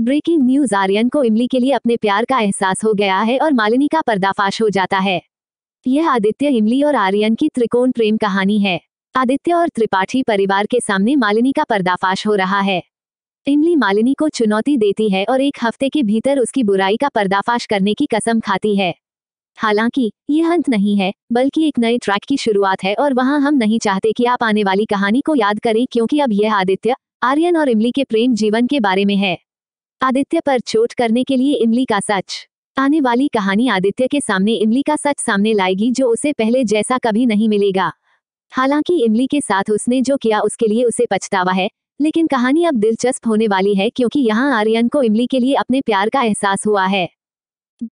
breaking news Aryan को इमली के लिए अपने प्यार का एहसास हो गया है और मालिनी का पर्दाफाश हो जाता है यह आदित्य इमली और आर्यन की त्रिकोण प्रेम कहानी है आदित्य और त्रिपाठी परिवार के सामने मालिनी का पर्दाफाश हो रहा है इमली मालिनी को चुनौती देती है और एक हफ्ते के भीतर उसकी बुराई का पर्दाफाश करने की कसम खाती है हालांकि यह अंत नहीं है बल्कि एक नए ट्रैक की शुरुआत है और वहां हम नहीं चाहते कि आप आने वाली कहानी को याद करें क्योंकि अब यह आदित्य आर्यन और इमली के प्रेम जीवन के बारे में है आदित्य पर चोट करने के लिए इमली का सच आने वाली कहानी आदित्य के सामने इमली का सच सामने लाएगी जो उसे पहले जैसा कभी नहीं मिलेगा हालांकि इमली के साथ उसने जो किया उसके लिए उसे पछतावा है लेकिन कहानी अब दिलचस्प होने वाली है क्योंकि यहाँ आर्यन को इमली के लिए अपने प्यार का एहसास हुआ है